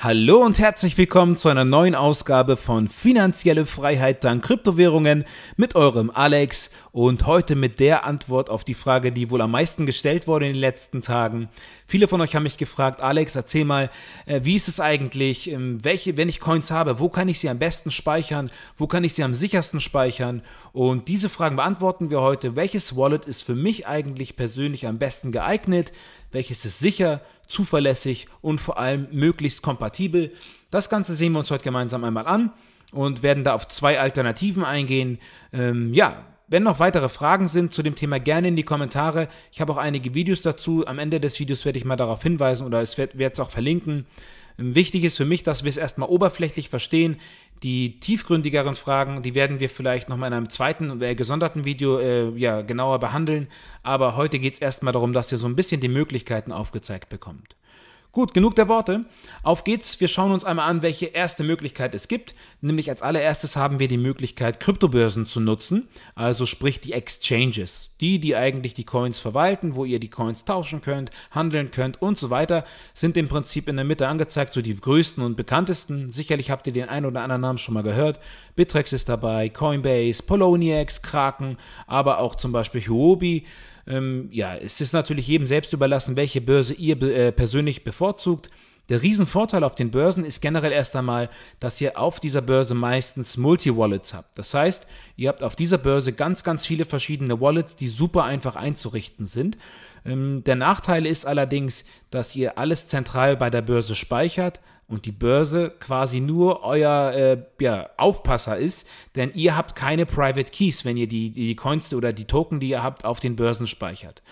Hallo und herzlich willkommen zu einer neuen Ausgabe von Finanzielle Freiheit dank Kryptowährungen mit eurem Alex und heute mit der Antwort auf die Frage, die wohl am meisten gestellt wurde in den letzten Tagen. Viele von euch haben mich gefragt, Alex, erzähl mal, äh, wie ist es eigentlich, ähm, welche, wenn ich Coins habe, wo kann ich sie am besten speichern, wo kann ich sie am sichersten speichern? Und diese Fragen beantworten wir heute. Welches Wallet ist für mich eigentlich persönlich am besten geeignet? Welches ist sicher? zuverlässig und vor allem möglichst kompatibel. Das Ganze sehen wir uns heute gemeinsam einmal an und werden da auf zwei Alternativen eingehen. Ähm, ja, wenn noch weitere Fragen sind zu dem Thema, gerne in die Kommentare. Ich habe auch einige Videos dazu. Am Ende des Videos werde ich mal darauf hinweisen oder es werde es auch verlinken. Wichtig ist für mich, dass wir es erstmal oberflächlich verstehen. Die tiefgründigeren Fragen, die werden wir vielleicht nochmal in einem zweiten, äh, gesonderten Video äh, ja, genauer behandeln. Aber heute geht es erstmal darum, dass ihr so ein bisschen die Möglichkeiten aufgezeigt bekommt. Gut, genug der Worte. Auf geht's. Wir schauen uns einmal an, welche erste Möglichkeit es gibt. Nämlich als allererstes haben wir die Möglichkeit, Kryptobörsen zu nutzen. Also sprich die Exchanges. Die, die eigentlich die Coins verwalten, wo ihr die Coins tauschen könnt, handeln könnt und so weiter, sind im Prinzip in der Mitte angezeigt, so die größten und bekanntesten. Sicherlich habt ihr den einen oder anderen Namen schon mal gehört. Bittrex ist dabei, Coinbase, Poloniex, Kraken, aber auch zum Beispiel Huobi. Ähm, ja, es ist natürlich jedem selbst überlassen, welche Börse ihr äh, persönlich bevorzugt. Der Riesenvorteil auf den Börsen ist generell erst einmal, dass ihr auf dieser Börse meistens Multi-Wallets habt. Das heißt, ihr habt auf dieser Börse ganz, ganz viele verschiedene Wallets, die super einfach einzurichten sind. Ähm, der Nachteil ist allerdings, dass ihr alles zentral bei der Börse speichert und die Börse quasi nur euer äh, ja, Aufpasser ist, denn ihr habt keine Private Keys, wenn ihr die, die Coins oder die Token, die ihr habt, auf den Börsen speichert.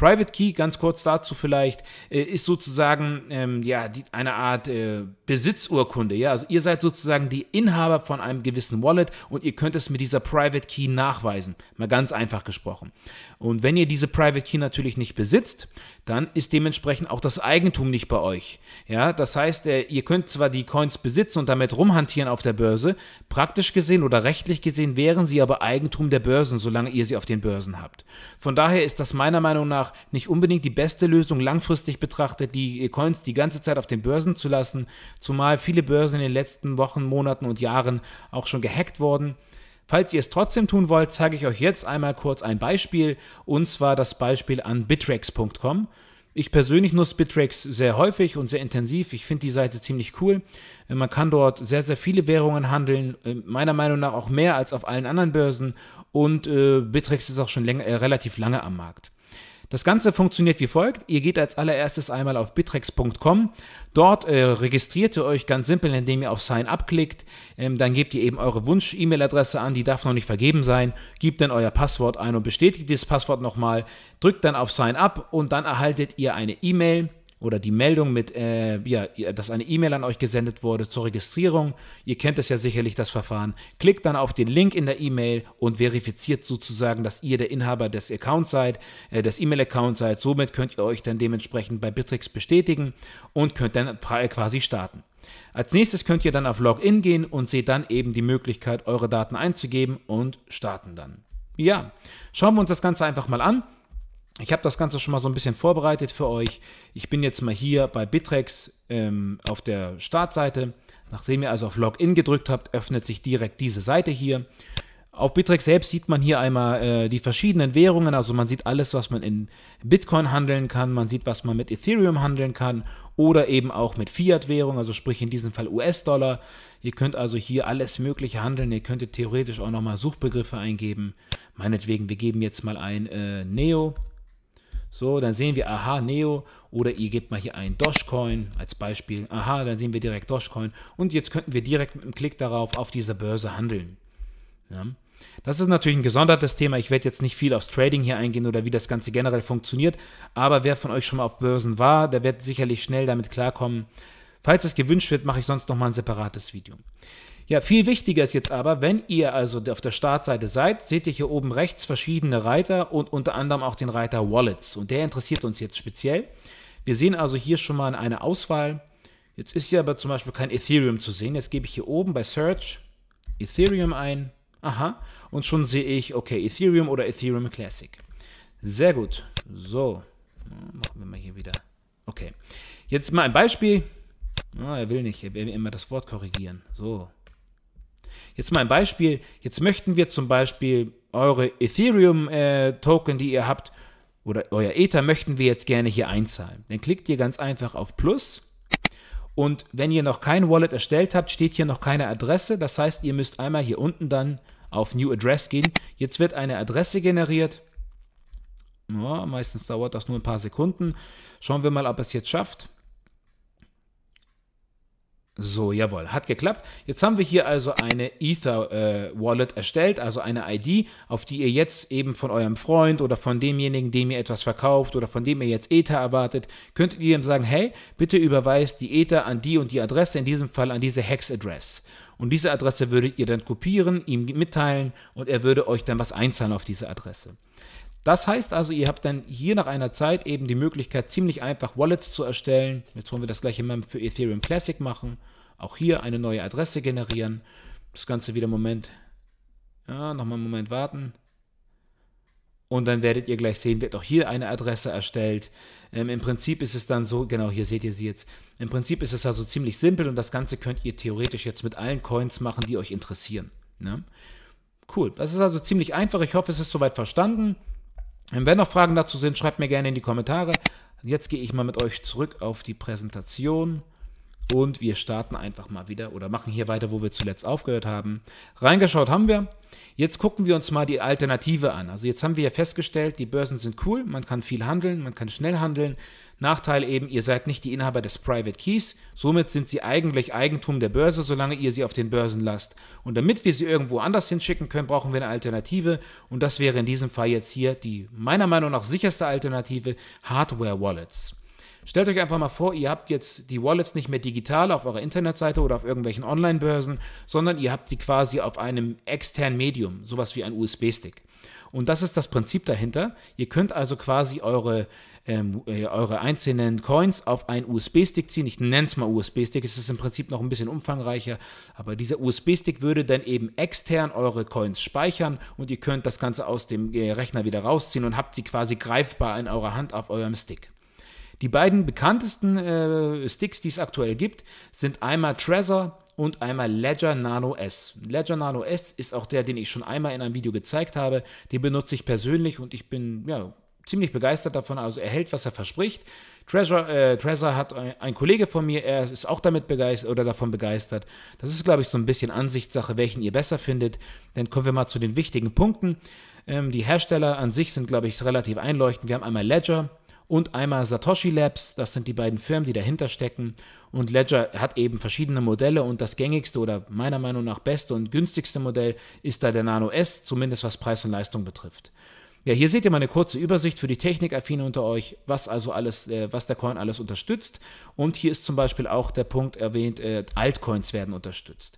Private Key, ganz kurz dazu vielleicht, äh, ist sozusagen ähm, ja, die, eine Art äh, Besitzurkunde. Ja? Also ihr seid sozusagen die Inhaber von einem gewissen Wallet und ihr könnt es mit dieser Private Key nachweisen. Mal ganz einfach gesprochen. Und wenn ihr diese Private Key natürlich nicht besitzt, dann ist dementsprechend auch das Eigentum nicht bei euch. Ja? Das heißt, äh, ihr könnt zwar die Coins besitzen und damit rumhantieren auf der Börse, praktisch gesehen oder rechtlich gesehen wären sie aber Eigentum der Börsen, solange ihr sie auf den Börsen habt. Von daher ist das meiner Meinung nach danach nicht unbedingt die beste Lösung langfristig betrachtet, die äh, Coins die ganze Zeit auf den Börsen zu lassen, zumal viele Börsen in den letzten Wochen, Monaten und Jahren auch schon gehackt wurden. Falls ihr es trotzdem tun wollt, zeige ich euch jetzt einmal kurz ein Beispiel, und zwar das Beispiel an bitrex.com. Ich persönlich nutze Bitrex sehr häufig und sehr intensiv. Ich finde die Seite ziemlich cool. Äh, man kann dort sehr, sehr viele Währungen handeln, äh, meiner Meinung nach auch mehr als auf allen anderen Börsen. Und äh, Bittrex ist auch schon länger, äh, relativ lange am Markt. Das Ganze funktioniert wie folgt. Ihr geht als allererstes einmal auf bitrex.com. Dort äh, registriert ihr euch ganz simpel, indem ihr auf Sign Up klickt. Ähm, dann gebt ihr eben eure Wunsch-E-Mail-Adresse an, die darf noch nicht vergeben sein. Gebt dann euer Passwort ein und bestätigt dieses Passwort nochmal. Drückt dann auf Sign Up und dann erhaltet ihr eine E-Mail oder die Meldung mit, äh, ja, dass eine E-Mail an euch gesendet wurde zur Registrierung. Ihr kennt es ja sicherlich, das Verfahren. Klickt dann auf den Link in der E-Mail und verifiziert sozusagen, dass ihr der Inhaber des Accounts seid, äh, des E-Mail-Accounts seid. Somit könnt ihr euch dann dementsprechend bei Bittrex bestätigen und könnt dann äh, quasi starten. Als nächstes könnt ihr dann auf Login gehen und seht dann eben die Möglichkeit, eure Daten einzugeben und starten dann. Ja, schauen wir uns das Ganze einfach mal an. Ich habe das Ganze schon mal so ein bisschen vorbereitet für euch. Ich bin jetzt mal hier bei Bitrex ähm, auf der Startseite. Nachdem ihr also auf Login gedrückt habt, öffnet sich direkt diese Seite hier. Auf Bitrex selbst sieht man hier einmal äh, die verschiedenen Währungen. Also man sieht alles, was man in Bitcoin handeln kann. Man sieht, was man mit Ethereum handeln kann. Oder eben auch mit Fiat-Währung, also sprich in diesem Fall US-Dollar. Ihr könnt also hier alles Mögliche handeln. Ihr könntet theoretisch auch nochmal Suchbegriffe eingeben. Meinetwegen, wir geben jetzt mal ein äh, Neo. So, dann sehen wir, aha, Neo oder ihr gebt mal hier ein Dogecoin als Beispiel. Aha, dann sehen wir direkt Dogecoin und jetzt könnten wir direkt mit einem Klick darauf auf dieser Börse handeln. Ja. Das ist natürlich ein gesondertes Thema. Ich werde jetzt nicht viel aufs Trading hier eingehen oder wie das Ganze generell funktioniert. Aber wer von euch schon mal auf Börsen war, der wird sicherlich schnell damit klarkommen. Falls es gewünscht wird, mache ich sonst nochmal ein separates Video. Ja, viel wichtiger ist jetzt aber, wenn ihr also auf der Startseite seid, seht ihr hier oben rechts verschiedene Reiter und unter anderem auch den Reiter Wallets. Und der interessiert uns jetzt speziell. Wir sehen also hier schon mal eine Auswahl. Jetzt ist hier aber zum Beispiel kein Ethereum zu sehen. Jetzt gebe ich hier oben bei Search Ethereum ein. Aha. Und schon sehe ich, okay, Ethereum oder Ethereum Classic. Sehr gut. So. Machen wir mal hier wieder. Okay. Jetzt mal ein Beispiel. Oh, er will nicht. Er will immer das Wort korrigieren. So. Jetzt mal ein Beispiel. Jetzt möchten wir zum Beispiel eure Ethereum-Token, äh, die ihr habt, oder euer Ether möchten wir jetzt gerne hier einzahlen. Dann klickt ihr ganz einfach auf Plus. Und wenn ihr noch kein Wallet erstellt habt, steht hier noch keine Adresse. Das heißt, ihr müsst einmal hier unten dann auf New Address gehen. Jetzt wird eine Adresse generiert. Ja, meistens dauert das nur ein paar Sekunden. Schauen wir mal, ob es jetzt schafft. So, jawohl, hat geklappt. Jetzt haben wir hier also eine Ether-Wallet äh, erstellt, also eine ID, auf die ihr jetzt eben von eurem Freund oder von demjenigen, dem ihr etwas verkauft oder von dem ihr jetzt Ether erwartet, könntet ihr ihm sagen, hey, bitte überweist die Ether an die und die Adresse, in diesem Fall an diese hex adresse Und diese Adresse würdet ihr dann kopieren, ihm mitteilen und er würde euch dann was einzahlen auf diese Adresse. Das heißt also, ihr habt dann hier nach einer Zeit eben die Möglichkeit, ziemlich einfach Wallets zu erstellen. Jetzt wollen wir das gleiche mal für Ethereum Classic machen. Auch hier eine neue Adresse generieren. Das Ganze wieder einen Moment. Ja, nochmal einen Moment warten. Und dann werdet ihr gleich sehen, wird auch hier eine Adresse erstellt. Ähm, Im Prinzip ist es dann so, genau hier seht ihr sie jetzt. Im Prinzip ist es also ziemlich simpel und das Ganze könnt ihr theoretisch jetzt mit allen Coins machen, die euch interessieren. Ne? Cool, das ist also ziemlich einfach. Ich hoffe, es ist soweit verstanden. Wenn noch Fragen dazu sind, schreibt mir gerne in die Kommentare. Jetzt gehe ich mal mit euch zurück auf die Präsentation und wir starten einfach mal wieder oder machen hier weiter, wo wir zuletzt aufgehört haben. Reingeschaut haben wir. Jetzt gucken wir uns mal die Alternative an. Also jetzt haben wir ja festgestellt, die Börsen sind cool, man kann viel handeln, man kann schnell handeln, Nachteil eben, ihr seid nicht die Inhaber des Private Keys, somit sind sie eigentlich Eigentum der Börse, solange ihr sie auf den Börsen lasst. Und damit wir sie irgendwo anders hinschicken können, brauchen wir eine Alternative und das wäre in diesem Fall jetzt hier die meiner Meinung nach sicherste Alternative, Hardware Wallets. Stellt euch einfach mal vor, ihr habt jetzt die Wallets nicht mehr digital auf eurer Internetseite oder auf irgendwelchen Online-Börsen, sondern ihr habt sie quasi auf einem externen Medium, sowas wie ein USB-Stick. Und das ist das Prinzip dahinter. Ihr könnt also quasi eure, ähm, äh, eure einzelnen Coins auf einen USB-Stick ziehen. Ich nenne es mal USB-Stick, es ist im Prinzip noch ein bisschen umfangreicher, aber dieser USB-Stick würde dann eben extern eure Coins speichern und ihr könnt das Ganze aus dem äh, Rechner wieder rausziehen und habt sie quasi greifbar in eurer Hand auf eurem Stick. Die beiden bekanntesten äh, Sticks, die es aktuell gibt, sind einmal Trezor und einmal Ledger Nano S. Ledger Nano S ist auch der, den ich schon einmal in einem Video gezeigt habe. Den benutze ich persönlich und ich bin ja, ziemlich begeistert davon. Also er hält, was er verspricht. Äh, Trezor, äh, Treasure hat ein, ein, Kollege von mir, er ist auch damit begeistert oder davon begeistert. Das ist, glaube ich, so ein bisschen Ansichtssache, welchen ihr besser findet. Dann kommen wir mal zu den wichtigen Punkten. Ähm, die Hersteller an sich sind, glaube ich, relativ einleuchtend. Wir haben einmal Ledger, und einmal Satoshi Labs, das sind die beiden Firmen, die dahinter stecken. Und Ledger hat eben verschiedene Modelle und das gängigste oder meiner Meinung nach beste und günstigste Modell ist da der Nano S, zumindest was Preis und Leistung betrifft. Ja, hier seht ihr mal eine kurze Übersicht für die Technikaffine unter euch, was also alles, äh, was der Coin alles unterstützt. Und hier ist zum Beispiel auch der Punkt erwähnt, äh, Altcoins werden unterstützt.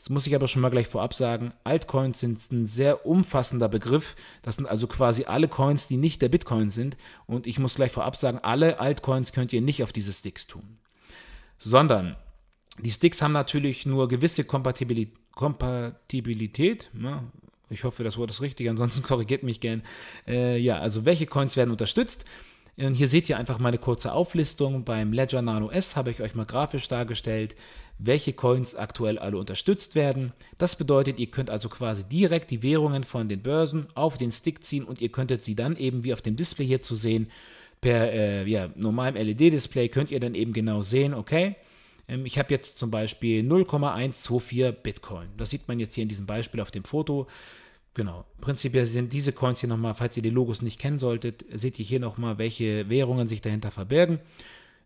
Das muss ich aber schon mal gleich vorab sagen. Altcoins sind ein sehr umfassender Begriff. Das sind also quasi alle Coins, die nicht der Bitcoin sind. Und ich muss gleich vorab sagen, alle Altcoins könnt ihr nicht auf diese Sticks tun. Sondern die Sticks haben natürlich nur gewisse Kompatibil Kompatibilität. Ja, ne? ich hoffe, das Wort ist richtig, ansonsten korrigiert mich gern. Äh, ja, also welche Coins werden unterstützt? Und hier seht ihr einfach meine kurze Auflistung. Beim Ledger Nano S habe ich euch mal grafisch dargestellt, welche Coins aktuell alle unterstützt werden. Das bedeutet, ihr könnt also quasi direkt die Währungen von den Börsen auf den Stick ziehen und ihr könntet sie dann eben wie auf dem Display hier zu sehen, per äh, ja, normalem LED-Display könnt ihr dann eben genau sehen, okay, ähm, ich habe jetzt zum Beispiel 0,124 Bitcoin. Das sieht man jetzt hier in diesem Beispiel auf dem Foto. Genau. Prinzipiell sind diese Coins hier nochmal, falls ihr die Logos nicht kennen solltet, seht ihr hier nochmal, welche Währungen sich dahinter verbergen.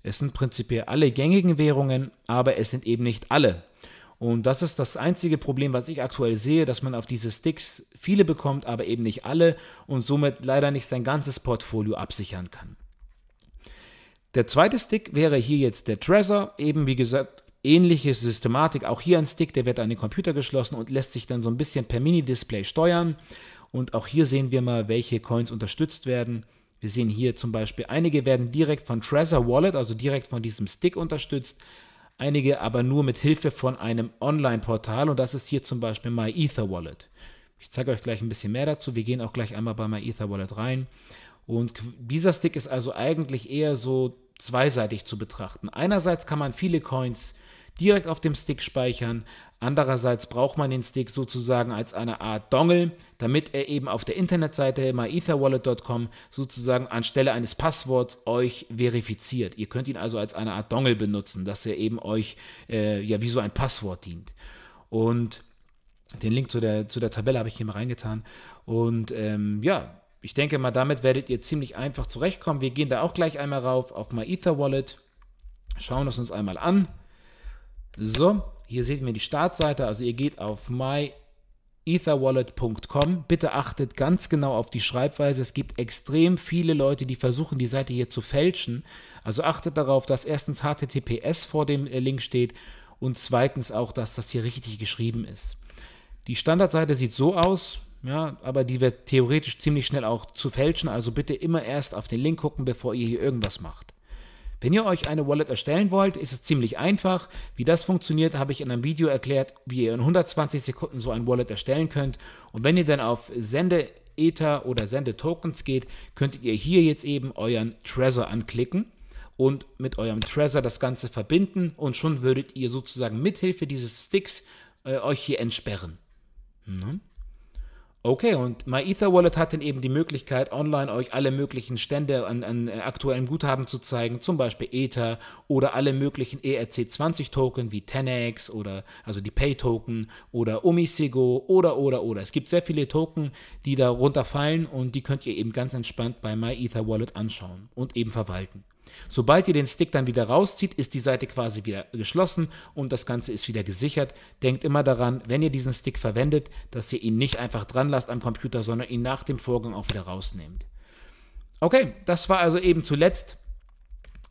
Es sind prinzipiell alle gängigen Währungen, aber es sind eben nicht alle. Und das ist das einzige Problem, was ich aktuell sehe, dass man auf diese Sticks viele bekommt, aber eben nicht alle und somit leider nicht sein ganzes Portfolio absichern kann. Der zweite Stick wäre hier jetzt der Trezor, eben wie gesagt ähnliche Systematik. Auch hier ein Stick, der wird an den Computer geschlossen und lässt sich dann so ein bisschen per Mini-Display steuern. Und auch hier sehen wir mal, welche Coins unterstützt werden. Wir sehen hier zum Beispiel, einige werden direkt von Trezor Wallet, also direkt von diesem Stick unterstützt, einige aber nur mit Hilfe von einem Online-Portal und das ist hier zum Beispiel MyEther Wallet. Ich zeige euch gleich ein bisschen mehr dazu. Wir gehen auch gleich einmal bei MyEther Wallet rein. Und dieser Stick ist also eigentlich eher so zweiseitig zu betrachten. Einerseits kann man viele Coins direkt auf dem Stick speichern. Andererseits braucht man den Stick sozusagen als eine Art Dongle, damit er eben auf der Internetseite myetherwallet.com sozusagen anstelle eines Passworts euch verifiziert. Ihr könnt ihn also als eine Art Dongle benutzen, dass er eben euch äh, ja wie so ein Passwort dient. Und den Link zu der, zu der Tabelle habe ich hier mal reingetan. Und ähm, ja, ich denke mal, damit werdet ihr ziemlich einfach zurechtkommen. Wir gehen da auch gleich einmal rauf auf myetherwallet, schauen es uns einmal an. So, hier seht ihr die Startseite. Also ihr geht auf myetherwallet.com. Bitte achtet ganz genau auf die Schreibweise. Es gibt extrem viele Leute, die versuchen, die Seite hier zu fälschen. Also achtet darauf, dass erstens HTTPS vor dem äh, Link steht und zweitens auch, dass das hier richtig geschrieben ist. Die Standardseite sieht so aus, ja, aber die wird theoretisch ziemlich schnell auch zu fälschen. Also bitte immer erst auf den Link gucken, bevor ihr hier irgendwas macht. Wenn ihr euch eine Wallet erstellen wollt, ist es ziemlich einfach. Wie das funktioniert, habe ich in einem Video erklärt, wie ihr in 120 Sekunden so ein Wallet erstellen könnt. Und wenn ihr dann auf Sende Ether oder Sende Tokens geht, könntet ihr hier jetzt eben euren Trezor anklicken und mit eurem Trezor das Ganze verbinden und schon würdet ihr sozusagen mithilfe dieses Sticks äh, euch hier entsperren. Mhm. Okay, und MyEtherWallet hat dann eben die Möglichkeit, online euch alle möglichen Stände an, an aktuellem Guthaben zu zeigen, zum Beispiel Ether oder alle möglichen ERC20-Token wie 10x oder also die Pay-Token oder Omisigo oder oder oder. Es gibt sehr viele Token, die da runterfallen und die könnt ihr eben ganz entspannt bei MyEtherWallet anschauen und eben verwalten. Sobald ihr den Stick dann wieder rauszieht, ist die Seite quasi wieder geschlossen und das Ganze ist wieder gesichert. Denkt immer daran, wenn ihr diesen Stick verwendet, dass ihr ihn nicht einfach dran lasst am Computer, sondern ihn nach dem Vorgang auch wieder rausnehmt. Okay, das war also eben zuletzt,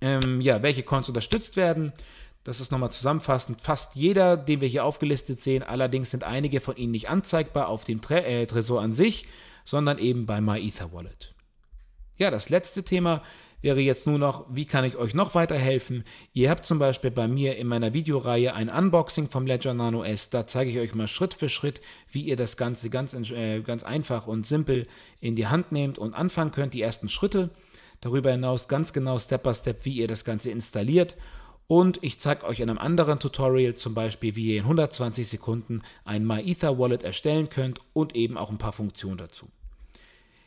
ähm, ja, welche Coins unterstützt werden. Das ist nochmal zusammenfassend. Fast jeder, den wir hier aufgelistet sehen, allerdings sind einige von ihnen nicht anzeigbar auf dem Tre äh, Tresor an sich, sondern eben bei MyEtherWallet. Ja, das letzte Thema wäre jetzt nur noch, wie kann ich euch noch weiterhelfen? Ihr habt zum Beispiel bei mir in meiner Videoreihe ein Unboxing vom Ledger Nano S. Da zeige ich euch mal Schritt für Schritt, wie ihr das Ganze ganz, äh, ganz einfach und simpel in die Hand nehmt und anfangen könnt, die ersten Schritte. Darüber hinaus ganz genau Step by Step, wie ihr das Ganze installiert. Und ich zeige euch in einem anderen Tutorial zum Beispiel, wie ihr in 120 Sekunden ein MyEther Wallet erstellen könnt und eben auch ein paar Funktionen dazu.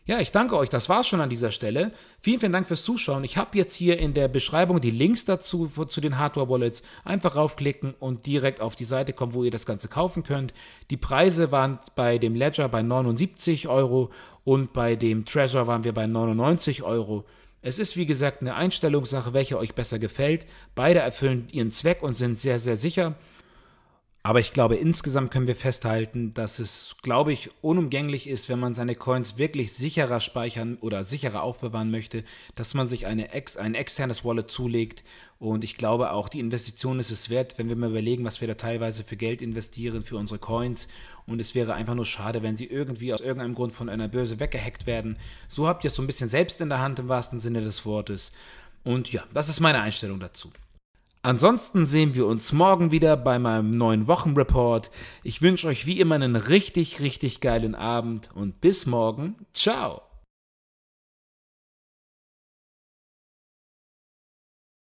Ja, ich danke euch. Das war's schon an dieser Stelle. Vielen, vielen Dank fürs Zuschauen. Ich habe jetzt hier in der Beschreibung die Links dazu zu den Hardware Wallets. Einfach raufklicken und direkt auf die Seite kommen, wo ihr das Ganze kaufen könnt. Die Preise waren bei dem Ledger bei 79 Euro und bei dem Treasure waren wir bei 99 Euro. Es ist wie gesagt eine Einstellungssache, welche euch besser gefällt. Beide erfüllen ihren Zweck und sind sehr, sehr sicher. Aber ich glaube, insgesamt können wir festhalten, dass es, glaube ich, unumgänglich ist, wenn man seine Coins wirklich sicherer speichern oder sicherer aufbewahren möchte, dass man sich eine ex ein externes Wallet zulegt. Und ich glaube auch, die Investition ist es wert, wenn wir mal überlegen, was wir da teilweise für Geld investieren, für unsere Coins. Und es wäre einfach nur schade, wenn sie irgendwie aus irgendeinem Grund von einer Börse weggehackt werden. So habt ihr es so ein bisschen selbst in der Hand im wahrsten Sinne des Wortes. Und ja, das ist meine Einstellung dazu. Ansonsten sehen wir uns morgen wieder bei meinem neuen Wochenreport. Ich wünsche euch wie immer einen richtig, richtig geilen Abend und bis morgen. Ciao!